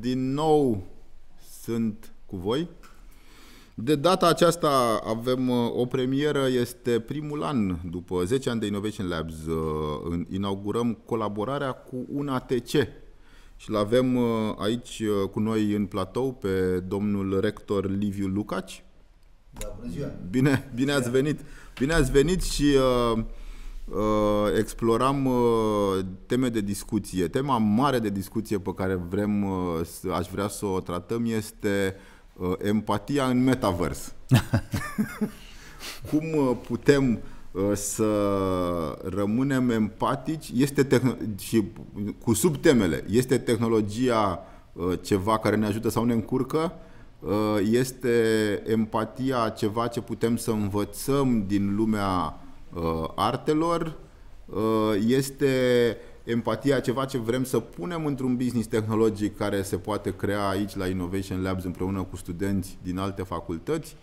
din nou sunt cu voi. De data aceasta avem uh, o premieră, este primul an după 10 ani de Innovation Labs. Uh, inaugurăm colaborarea cu un ATC și l avem uh, aici cu noi în platou pe domnul rector Liviu Lucaci. Da, bună ziua! Bine, bine ați venit! Bine ați venit și uh, uh, exploram uh, teme de discuție. Tema mare de discuție pe care vrem, uh, aș vrea să o tratăm este uh, empatia în metavers. Cum uh, putem uh, să rămânem empatici este tehn- și cu subtemele. Este tehnologia uh, ceva care ne ajută sau ne încurcă? Este empatia ceva ce putem să învățăm din lumea uh, artelor, uh, este empatia ceva ce vrem să punem într-un business tehnologic care se poate crea aici la Innovation Labs împreună cu studenți din alte facultăți.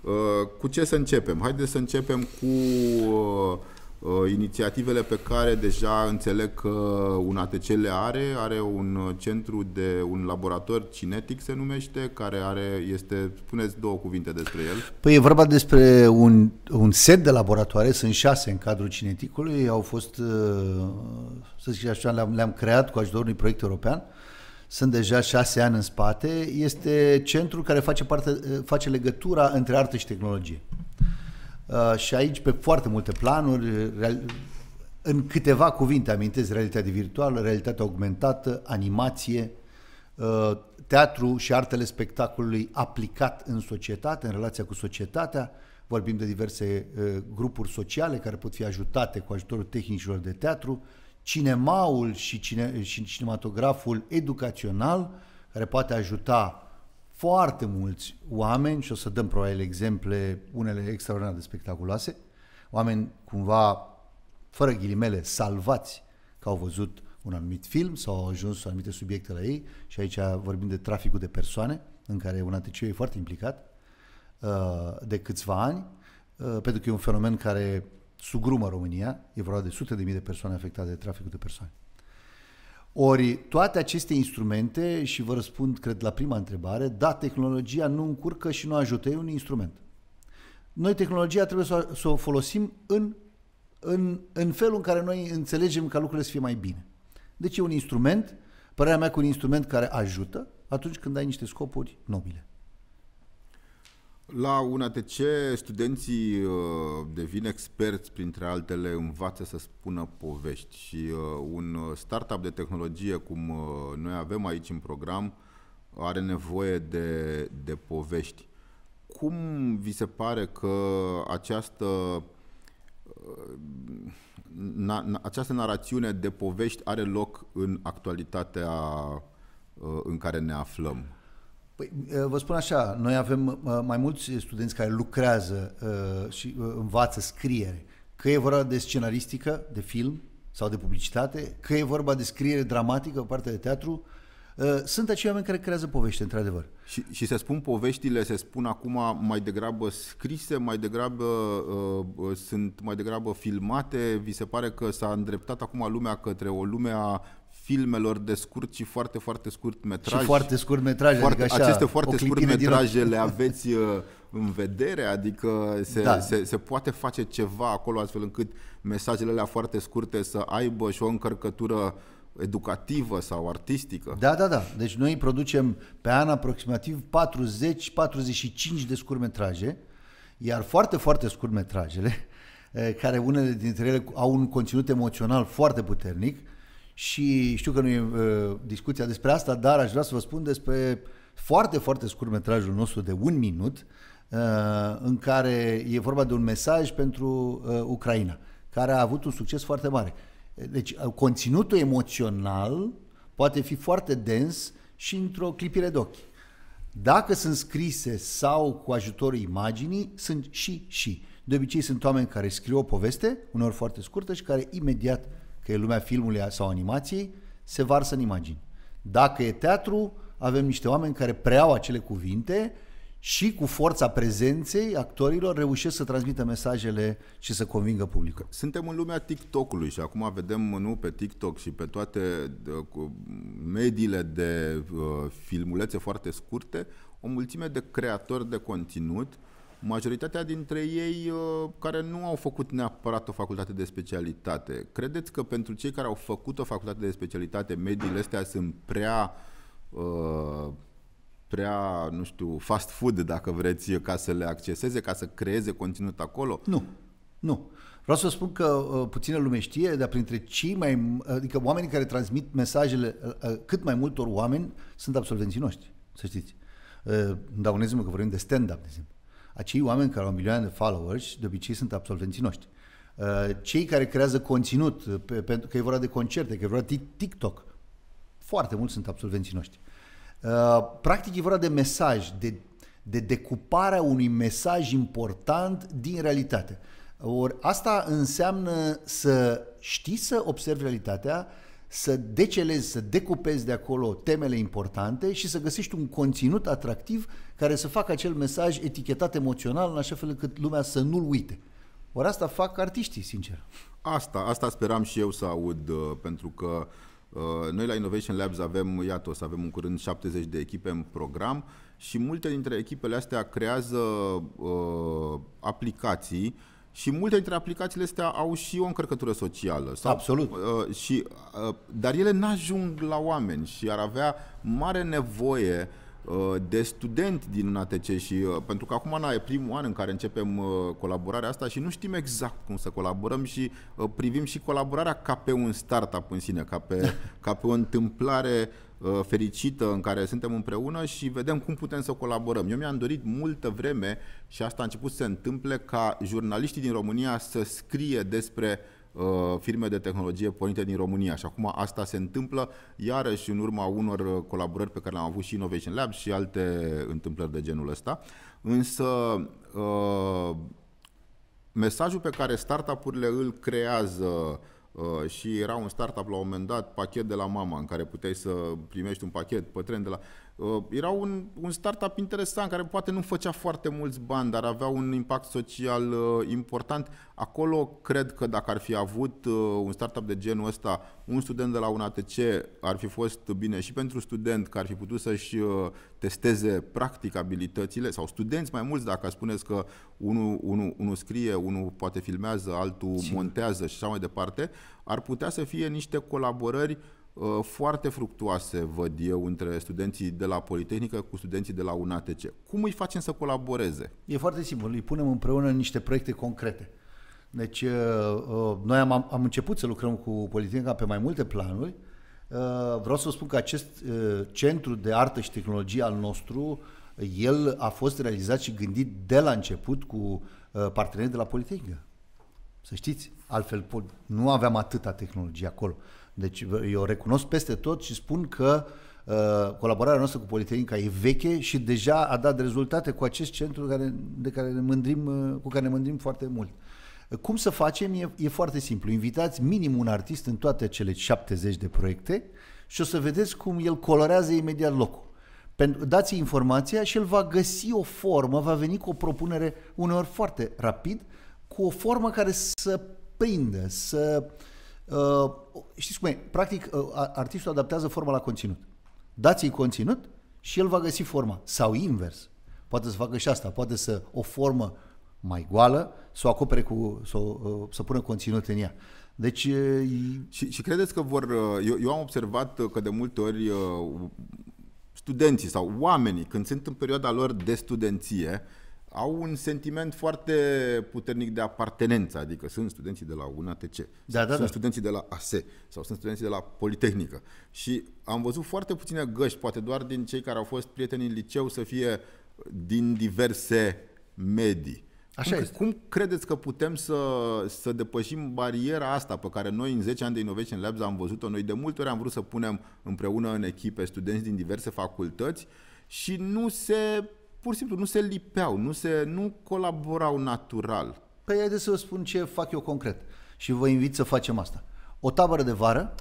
Uh, cu ce să începem? Haideți să începem cu uh, Uh, inițiativele pe care deja înțeleg că un ATC le are, are un uh, centru de un laborator cinetic se numește, care are, este, spuneți două cuvinte despre el. Păi e vorba despre un, un set de laboratoare, sunt șase în cadrul cineticului, au fost, uh, să zic așa, le-am, le creat cu ajutorul unui proiect european, sunt deja șase ani în spate, este centrul care face, parte, face legătura între artă și tehnologie. Uh, și aici pe foarte multe planuri, real, în câteva cuvinte amintesc realitatea virtuală, realitatea augmentată, animație, uh, teatru și artele spectacolului aplicat în societate, în relația cu societatea, vorbim de diverse uh, grupuri sociale care pot fi ajutate cu ajutorul tehnicilor de teatru, cinemaul și, cine, și cinematograful educațional, care poate ajuta foarte mulți oameni, și o să dăm probabil exemple, unele extraordinar de spectaculoase, oameni cumva, fără ghilimele, salvați că au văzut un anumit film sau au ajuns la anumite subiecte la ei și aici vorbim de traficul de persoane, în care un ATC e foarte implicat, uh, de câțiva ani, uh, pentru că e un fenomen care sugrumă România, e vorba de sute de mii de persoane afectate de traficul de persoane. Ori toate aceste instrumente, și vă răspund, cred, la prima întrebare, da, tehnologia nu încurcă și nu ajută, e un instrument. Noi tehnologia trebuie să, să o folosim în, în, în felul în care noi înțelegem ca lucrurile să fie mai bine. Deci e un instrument, părerea mea că un instrument care ajută atunci când ai niște scopuri nobile. La ce studenții uh, devin experți, printre altele învață să spună povești și uh, un startup de tehnologie cum uh, noi avem aici în program are nevoie de, de povești. Cum vi se pare că această, această narațiune de povești are loc în actualitatea în care ne aflăm? Păi, uh, vă spun așa, noi avem uh, mai mulți studenți care lucrează uh, și învață scriere. Că e vorba de scenaristică, de film sau de publicitate, că e vorba de scriere dramatică, partea de teatru, sunt acei oameni care creează povești, într-adevăr. Și, și se spun poveștile, se spun acum mai degrabă scrise, mai degrabă uh, sunt mai degrabă filmate. Vi se pare că s-a îndreptat acum lumea către o lume a filmelor de scurt și foarte, foarte scurt metraj. Și foarte scurt metraj, adică foarte, adică așa, Aceste foarte scurt metraje din... le aveți uh, în vedere, adică se, da. se, se poate face ceva acolo astfel încât mesajele alea foarte scurte să aibă și o încărcătură educativă sau artistică. Da, da, da. Deci noi producem pe an aproximativ 40-45 de scurmetraje, iar foarte, foarte metrajele eh, care unele dintre ele au un conținut emoțional foarte puternic, și știu că nu e uh, discuția despre asta, dar aș vrea să vă spun despre foarte, foarte scurt metrajul nostru de un minut, uh, în care e vorba de un mesaj pentru uh, Ucraina, care a avut un succes foarte mare. Deci, uh, conținutul emoțional poate fi foarte dens și într-o clipire de ochi. Dacă sunt scrise sau cu ajutorul imaginii, sunt și și. De obicei sunt oameni care scriu o poveste, uneori foarte scurtă, și care imediat că e lumea filmului sau animației, se varsă în imagini. Dacă e teatru, avem niște oameni care preiau acele cuvinte și cu forța prezenței actorilor reușesc să transmită mesajele și să convingă publicul. Suntem în lumea TikTok-ului și acum vedem nu pe TikTok și pe toate mediile de uh, filmulețe foarte scurte o mulțime de creatori de conținut Majoritatea dintre ei uh, care nu au făcut neapărat o facultate de specialitate. Credeți că pentru cei care au făcut o facultate de specialitate, mediile astea sunt prea uh, prea, nu știu, fast food, dacă vreți, ca să le acceseze, ca să creeze conținut acolo? Nu. Nu. Vreau să spun că uh, puțină lume știe, dar printre cei mai... adică oamenii care transmit mesajele uh, uh cât mai multor oameni sunt absolvenții noștri, să știți. Uh, un exemplu că vorbim de stand-up, de exemplu acei oameni care au milioane de followers, de obicei sunt absolvenții noștri. Uh, cei care creează conținut, uh, pentru că e vorba de concerte, că e vorba de TikTok, foarte mulți sunt absolvenții noștri. Uh, practic e vorba de mesaj, de, de decuparea unui mesaj important din realitate. Or, asta înseamnă să știi să observi realitatea, să decelezi, să decupezi de acolo temele importante și să găsești un conținut atractiv care să facă acel mesaj etichetat emoțional în așa fel încât lumea să nu-l uite. Ori asta fac artiștii, sincer. Asta, asta speram și eu să aud, uh, pentru că uh, noi la Innovation Labs avem, iată, o să avem în curând 70 de echipe în program și multe dintre echipele astea creează uh, aplicații și multe dintre aplicațiile astea au și o încărcătură socială. Sau, Absolut. Uh, și, uh, dar ele n-ajung la oameni și ar avea mare nevoie uh, de student din ATC și uh, pentru că acum na, e primul an în care începem uh, colaborarea asta și nu știm exact cum să colaborăm și uh, privim și colaborarea ca pe un startup în sine, ca pe, ca pe o întâmplare uh, Uh, fericită în care suntem împreună și vedem cum putem să colaborăm. Eu mi-am dorit multă vreme și asta a început să se întâmple ca jurnaliștii din România să scrie despre uh, firme de tehnologie pornite din România și acum asta se întâmplă iarăși în urma unor uh, colaborări pe care le-am avut și Innovation Lab și alte întâmplări de genul ăsta. Însă mesajul pe care startup-urile îl creează Uh, și era un startup la un moment dat, pachet de la mama, în care puteai să primești un pachet pe tren de la... Uh, era un, un startup interesant care poate nu făcea foarte mulți bani, dar avea un impact social uh, important. Acolo cred că dacă ar fi avut uh, un startup de genul ăsta, un student de la un ATC ar fi fost bine și pentru student, că ar fi putut să-și testeze practic abilitățile, sau studenți mai mulți, dacă spuneți că unul, unul, unul scrie, unul poate filmează, altul Sim. montează și așa mai departe, ar putea să fie niște colaborări uh, Uh, foarte fructuoase, văd eu, între studenții de la Politehnică cu studenții de la UNATC. Cum îi facem să colaboreze? E foarte simplu, îi punem împreună niște proiecte concrete. Deci, uh, uh, noi am, am început să lucrăm cu Politehnica pe mai multe planuri. Vreau să spun că acest centru de artă și tehnologie al nostru, el a fost realizat și gândit de la început cu partenerii de la Politehnică. Să știți, altfel nu aveam atâta tehnologie acolo. Deci eu recunosc peste tot și spun că uh, colaborarea noastră cu Politehnica e veche și deja a dat rezultate cu acest centru care, de care ne mândrim, uh, cu care ne mândrim foarte mult. Cum să facem? E, e foarte simplu. Invitați minim un artist în toate cele 70 de proiecte și o să vedeți cum el colorează imediat locul. Dați informația și el va găsi o formă, va veni cu o propunere uneori foarte rapid, cu o formă care să prindă, să uh, Uh, știți cum e? Practic, uh, artistul adaptează forma la conținut. Dați-i conținut și el va găsi forma. Sau invers. Poate să facă și asta. Poate să o formă mai goală, să o acopere cu, să, uh, să pună conținut în ea. Deci, uh, și, și credeți că vor. Eu, eu am observat că de multe ori studenții sau oamenii, când sunt în perioada lor de studenție, au un sentiment foarte puternic de apartenență, adică sunt studenții de la UNATC, da, da, sunt da. studenții de la ASE sau sunt studenții de la Politehnică. Și am văzut foarte puține găști, poate doar din cei care au fost prieteni în liceu să fie din diverse medii. Așa cum, este. cum credeți că putem să, să depășim bariera asta pe care noi în 10 ani de Innovation Labs am văzut-o? Noi de multe ori am vrut să punem împreună în echipe studenți din diverse facultăți și nu se pur și simplu nu se lipeau, nu, se, nu colaborau natural. Păi haideți să vă spun ce fac eu concret și vă invit să facem asta. O tabără de vară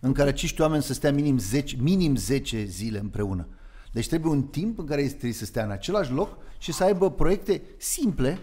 în care acești oameni să stea minim 10, minim 10 zile împreună. Deci trebuie un timp în care trebuie să stea în același loc și să aibă proiecte simple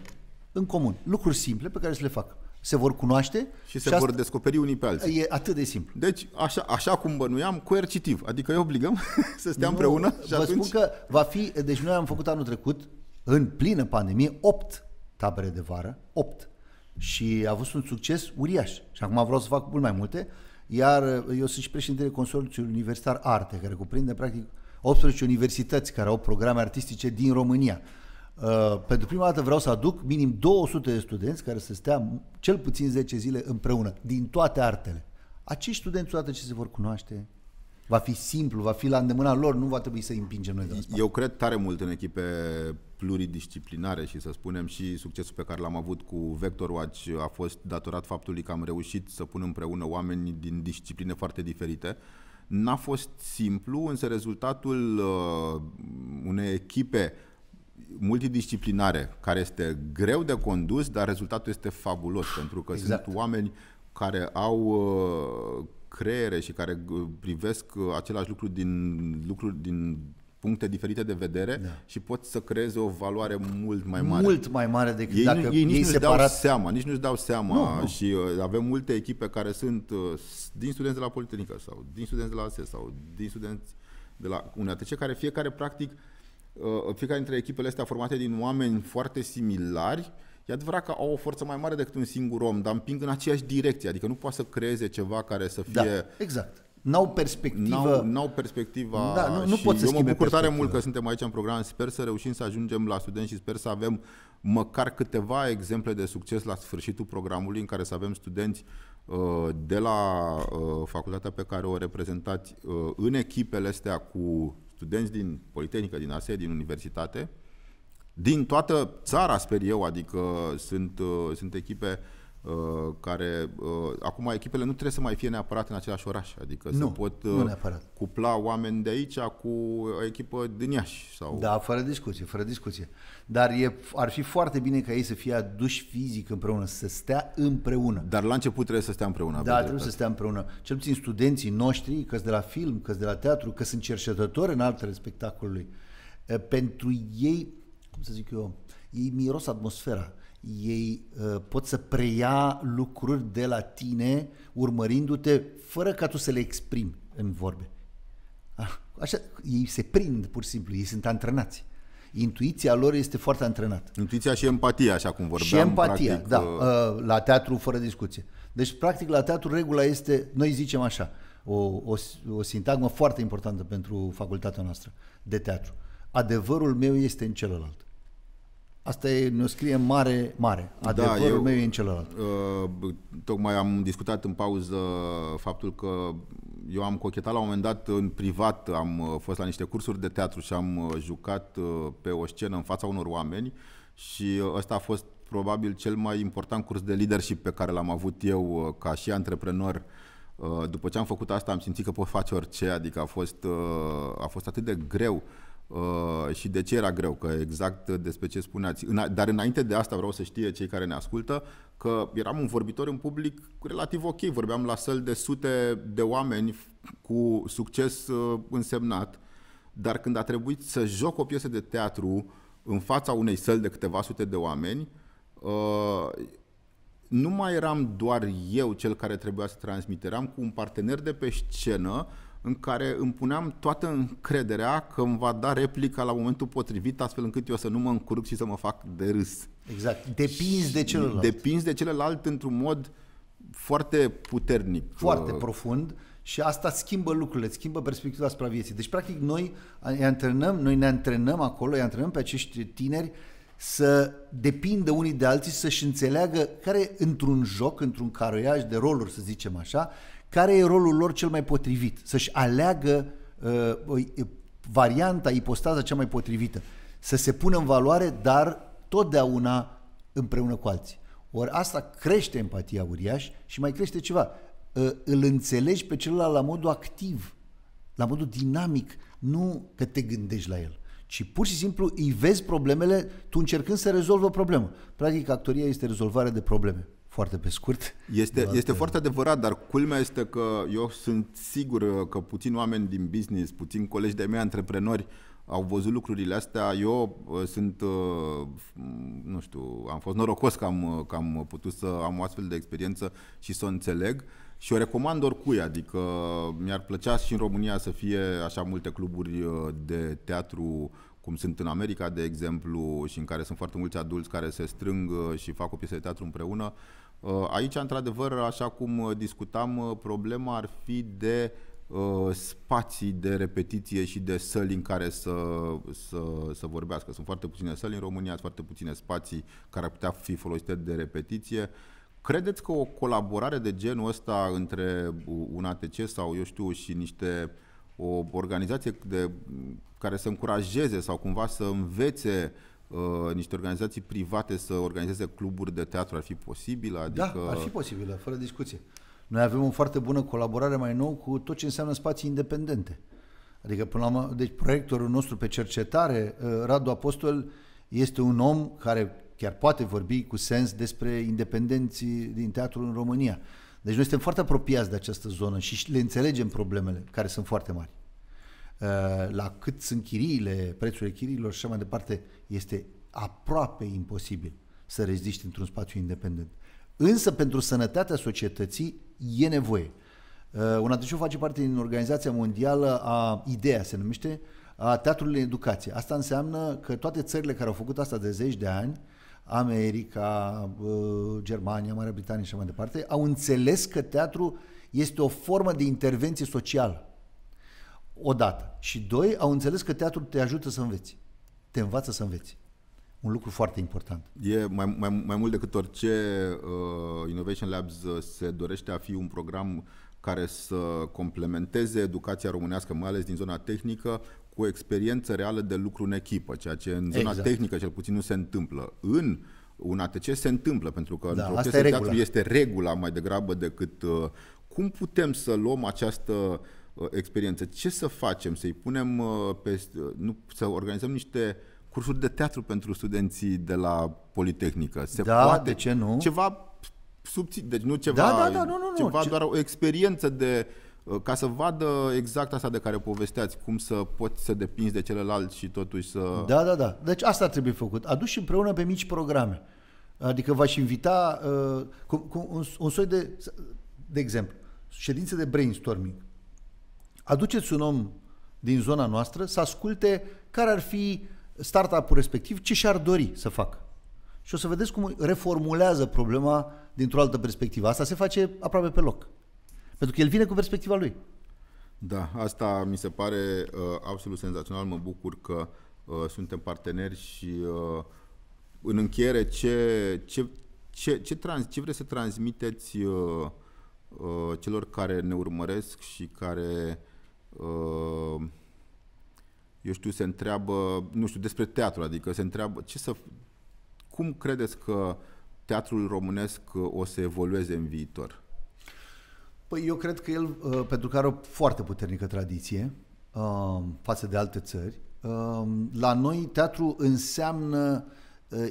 în comun, lucruri simple pe care să le facă se vor cunoaște. Și se și vor descoperi unii pe alții. E atât de simplu. Deci, așa, așa cum bănuiam, coercitiv. Adică îi obligăm să stea nu, împreună. Și vă atunci... spun că va fi, deci noi am făcut anul trecut, în plină pandemie, 8 tabere de vară, 8. Și a avut un succes uriaș. Și acum vreau să fac mult mai multe. Iar uh, eu sunt și președintele Consorțiului Universitar Arte, care cuprinde practic 18 universități care au programe artistice din România. Uh, pentru prima dată vreau să aduc minim 200 de studenți care să stea cel puțin 10 zile împreună, din toate artele. Acești studenți, odată ce se vor cunoaște, va fi simplu, va fi la îndemâna lor, nu va trebui să îi împingem noi de la spate. Eu cred tare mult în echipe pluridisciplinare și să spunem și succesul pe care l-am avut cu Vector Watch a fost datorat faptului că am reușit să punem împreună oameni din discipline foarte diferite. N-a fost simplu, însă rezultatul uh, unei echipe multidisciplinare, care este greu de condus, dar rezultatul este fabulos, pentru că exact. sunt oameni care au uh, creiere și care uh, privesc uh, același lucru din, lucruri din puncte diferite de vedere da. și pot să creeze o valoare mult mai mare. Mult mai mare decât ei, dacă ei, ei nici nu-și separat... dau seama, nici nu-și dau seama nu, nu. și avem multe echipe care sunt din studenți de la Politehnică sau din studenți de la ASE sau din studenți de la UNATC deci care fiecare practic uh, Uh, fiecare dintre echipele astea formate din oameni foarte similari, e adevărat că au o forță mai mare decât un singur om, dar împing în aceeași direcție, adică nu poate să creeze ceva care să da, fie... Da, exact. N-au perspectivă. N-au, n-au perspectiva. Da, nu, nu pot să eu mă bucur tare mult că suntem aici în program. Sper să reușim să ajungem la studenți și sper să avem măcar câteva exemple de succes la sfârșitul programului în care să avem studenți uh, de la uh, facultatea pe care o reprezentați în echipele astea cu studenți din Politehnică, din ASE, din universitate, din toată țara, sper eu, adică sunt, uh, sunt echipe uh, Uh, care uh, acum echipele nu trebuie să mai fie neapărat în același oraș, adică nu, se pot nu uh, cupla oameni de aici cu o echipă din Iași. Sau... Da, fără discuție, fără discuție. Dar e, ar fi foarte bine ca ei să fie aduși fizic împreună, să stea împreună. Dar la început trebuie să stea împreună. Da, trebuie să stea împreună. Cel puțin studenții noștri, că de la film, că de la teatru, că sunt cercetători în altele spectacolului, pentru ei, cum să zic eu, ei miros atmosfera ei uh, pot să preia lucruri de la tine urmărindu-te fără ca tu să le exprimi în vorbe. Ah, așa, ei se prind pur și simplu, ei sunt antrenați. Intuiția lor este foarte antrenată. Intuiția și empatia, așa cum vorbeam. Și empatia, practic, da, uh, uh... la teatru fără discuție. Deci, practic, la teatru regula este, noi zicem așa, o, o, o sintagmă foarte importantă pentru facultatea noastră de teatru. Adevărul meu este în celălalt. Asta e, ne scrie mare, mare. Da, Adevărul da, eu, meu e în celălalt. Uh, tocmai am discutat în pauză faptul că eu am cochetat la un moment dat în privat, am uh, fost la niște cursuri de teatru și am uh, jucat uh, pe o scenă în fața unor oameni și ăsta a fost probabil cel mai important curs de leadership pe care l-am avut eu ca și antreprenor. După ce am făcut asta am simțit că pot face orice, adică a fost, a fost atât de greu Uh, și de ce era greu, că exact despre ce spuneați. Dar înainte de asta vreau să știe cei care ne ascultă că eram un vorbitor în public relativ ok, vorbeam la săl de sute de oameni cu succes uh, însemnat, dar când a trebuit să joc o piesă de teatru în fața unei săli de câteva sute de oameni, uh, nu mai eram doar eu cel care trebuia să transmit, eram cu un partener de pe scenă în care îmi puneam toată încrederea că îmi va da replica la momentul potrivit, astfel încât eu să nu mă încurc și să mă fac de râs. Exact. Depinzi de celălalt. Depinzi de celălalt într-un mod foarte puternic. Foarte uh... profund. Și asta schimbă lucrurile, schimbă perspectiva asupra vieții. Deci, practic, noi îi antrenăm, noi ne antrenăm acolo, îi antrenăm pe acești tineri să depindă unii de alții, să-și înțeleagă care, într-un joc, într-un caroiaj de roluri, să zicem așa, care e rolul lor cel mai potrivit, să-și aleagă uh, varianta, ipostaza cea mai potrivită, să se pună în valoare, dar totdeauna împreună cu alții. Ori asta crește empatia uriaș și mai crește ceva. Uh, îl înțelegi pe celălalt la modul activ, la modul dinamic, nu că te gândești la el ci pur și simplu îi vezi problemele, tu încercând să rezolvă o problemă. Practic, actoria este rezolvarea de probleme. Foarte pe scurt. Este, este foarte adevărat, dar culmea este că eu sunt sigur că puțini oameni din business, puțini colegi de mei antreprenori au văzut lucrurile astea. Eu uh, sunt, uh, nu știu, am fost norocos că am, uh, că am putut să am o astfel de experiență și să o înțeleg. Uh, și o recomand oricui, adică mi-ar plăcea și în România să fie așa multe cluburi uh, de teatru cum sunt în America, de exemplu, și în care sunt foarte mulți adulți care se strâng uh, și fac o piesă de teatru împreună. Uh, aici, într-adevăr, așa cum discutam, problema ar fi de spații de repetiție și de săli în care să, să, să vorbească. Sunt foarte puține săli în România, sunt foarte puține spații care ar putea fi folosite de repetiție. Credeți că o colaborare de genul ăsta între un ATC sau, eu știu, și niște o organizație de, care să încurajeze sau cumva să învețe uh, niște organizații private să organizeze cluburi de teatru ar fi posibilă? Adică... Da, ar fi posibilă, fără discuție. Noi avem o foarte bună colaborare mai nou cu tot ce înseamnă spații independente. Adică, până la urmă, deci proiectorul nostru pe cercetare, uh, Radu Apostol, este un om care chiar poate vorbi cu sens despre independenții din teatru în România. Deci noi suntem foarte apropiați de această zonă și le înțelegem problemele, care sunt foarte mari. Uh, la cât sunt chiriile, prețurile chiriilor și așa mai departe, este aproape imposibil să reziști într-un spațiu independent. Însă pentru sănătatea societății e nevoie. Uh, un Unatăciu face parte din Organizația Mondială a IDEA, se numește, a teatrului în educație. Asta înseamnă că toate țările care au făcut asta de zeci de ani America, Germania, Marea Britanie și mai departe, au înțeles că teatru este o formă de intervenție socială. Odată. Și doi, au înțeles că teatru te ajută să înveți. Te învață să înveți. Un lucru foarte important. E mai, mai, mai mult decât orice uh, Innovation Labs uh, se dorește a fi un program care să complementeze educația românească, mai ales din zona tehnică, cu experiență reală de lucru în echipă, ceea ce în zona exact. tehnică cel puțin nu se întâmplă. În un ATC se întâmplă, pentru că da, într-o regula. este regula mai degrabă decât uh, cum putem să luăm această uh, experiență, ce să facem, să-i punem uh, pe, uh, nu, să organizăm niște cursuri de teatru pentru studenții de la Politehnică. Se da, poate de ce nu? Ceva subțin, deci nu ceva, da, da, da, nu, nu, nu, ceva ce... doar o experiență de uh, Uh, ca să vadă exact asta de care povesteați, cum să poți să depinzi de celălalt și totuși să... Da, da, da. Deci asta trebuie făcut. Aduși împreună pe mici programe. Adică v-aș invita uh, cu, cu un, un soi de, de exemplu, ședințe de brainstorming. Aduceți un om din zona noastră să asculte care ar fi startup-ul respectiv, ce și-ar dori să facă. Și o să vedeți cum reformulează problema dintr-o altă perspectivă. Asta se face aproape pe loc. Pentru că el vine cu perspectiva lui. Da, asta mi se pare uh, absolut senzațional. Mă bucur că uh, suntem parteneri și uh, în încheiere ce, ce, ce, ce, trans, ce vreți să transmiteți uh, uh, celor care ne urmăresc și care uh, eu știu, se întreabă, nu știu, despre teatru, adică se întreabă ce să, cum credeți că teatrul românesc o să evolueze în viitor? Păi eu cred că el, uh, pentru că are o foarte puternică tradiție um, față de alte țări, um, la noi teatru înseamnă uh,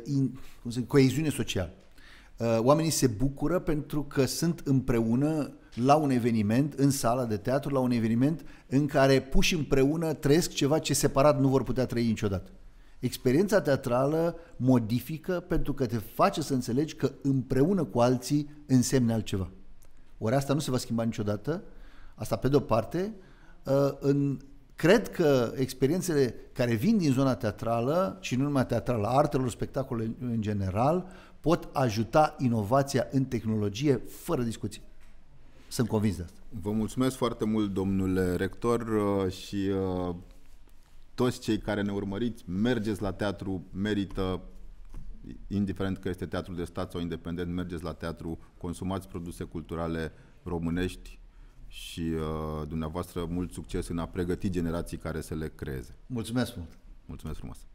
cum zic, coeziune socială. Uh, oamenii se bucură pentru că sunt împreună la un eveniment, în sala de teatru, la un eveniment în care puși împreună trăiesc ceva ce separat nu vor putea trăi niciodată. Experiența teatrală modifică pentru că te face să înțelegi că împreună cu alții însemne altceva. Ori asta nu se va schimba niciodată, asta pe de-o parte. Uh, în, cred că experiențele care vin din zona teatrală și nu numai teatrală, artelor, spectacole în general, pot ajuta inovația în tehnologie fără discuții. Sunt convins de asta. Vă mulțumesc foarte mult, domnule rector, uh, și uh, toți cei care ne urmăriți, mergeți la teatru, merită indiferent că este teatru de stat sau independent, mergeți la teatru, consumați produse culturale românești și uh, dumneavoastră mult succes în a pregăti generații care să le creeze. Mulțumesc mult! Mulțumesc frumos!